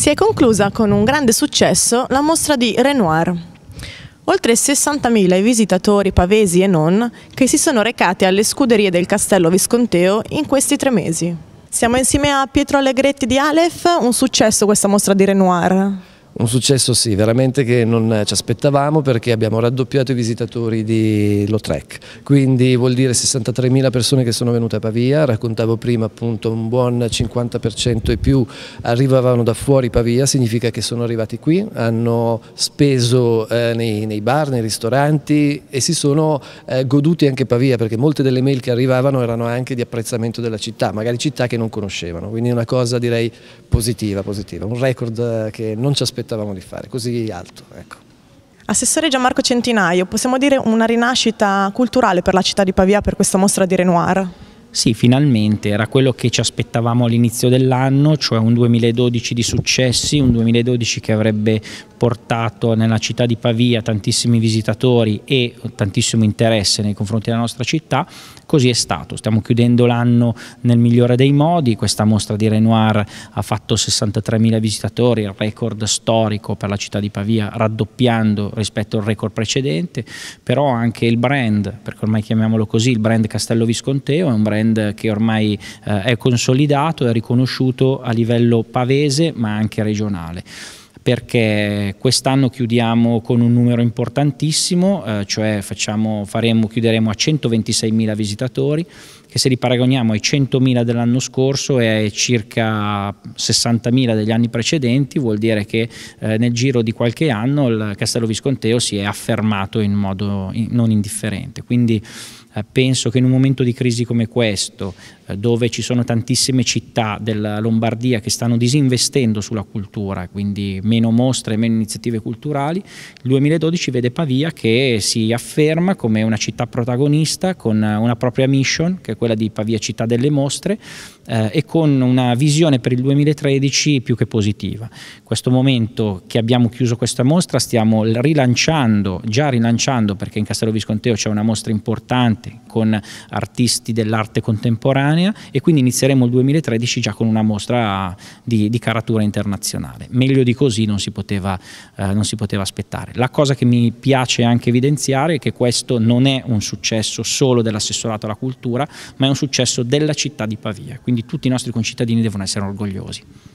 Si è conclusa con un grande successo la mostra di Renoir. Oltre 60.000 i visitatori pavesi e non che si sono recati alle scuderie del Castello Visconteo in questi tre mesi. Siamo insieme a Pietro Allegretti di Aleph, un successo questa mostra di Renoir. Un successo sì, veramente che non eh, ci aspettavamo perché abbiamo raddoppiato i visitatori di Lotrec, quindi vuol dire 63.000 persone che sono venute a Pavia, raccontavo prima appunto un buon 50% e più arrivavano da fuori Pavia, significa che sono arrivati qui, hanno speso eh, nei, nei, bar, nei ristoranti e si sono eh, goduti anche Pavia perché molte delle mail che arrivavano erano anche di apprezzamento della città, magari città che non conoscevano, quindi una cosa direi positiva, positiva, un record eh, che non ci aspettavamo aspettavamo di fare, così alto. Ecco. Assessore Gianmarco Centinaio, possiamo dire una rinascita culturale per la città di Pavia per questa mostra di Renoir? Sì, finalmente, era quello che ci aspettavamo all'inizio dell'anno, cioè un 2012 di successi, un 2012 che avrebbe portato nella città di Pavia tantissimi visitatori e tantissimo interesse nei confronti della nostra città, così è stato. Stiamo chiudendo l'anno nel migliore dei modi, questa mostra di Renoir ha fatto 63.000 visitatori, il record storico per la città di Pavia, raddoppiando rispetto al record precedente, però anche il brand, perché ormai chiamiamolo così, il brand Castello Visconteo è un brand brand che ormai eh, è consolidato e riconosciuto a livello pavese ma anche regionale perché quest'anno chiudiamo con un numero importantissimo, eh, cioè facciamo, faremo, chiuderemo a 126.000 visitatori, che se li paragoniamo ai 100.000 dell'anno scorso e ai circa 60.000 degli anni precedenti, vuol dire che eh, nel giro di qualche anno il Castello Visconteo si è affermato in modo in, non indifferente. Quindi eh, penso che in un momento di crisi come questo, eh, dove ci sono tantissime città della Lombardia che stanno disinvestendo sulla cultura, quindi meno mostre, meno iniziative culturali, il 2012 vede Pavia che si afferma come una città protagonista con una propria mission, che è quella di Pavia città delle mostre, eh, e con una visione per il 2013 più che positiva. In questo momento che abbiamo chiuso questa mostra stiamo rilanciando, già rilanciando perché in Castello Visconteo c'è una mostra importante, importante con artisti dell'arte contemporanea e quindi inizieremo il 2013 già con una mostra di, di caratura internazionale. Meglio di così non si, poteva, eh, non si poteva aspettare. La cosa che mi piace anche evidenziare è che questo non è un successo solo dell'assessorato alla cultura, ma è un successo della città di Pavia, quindi tutti i nostri concittadini devono essere orgogliosi.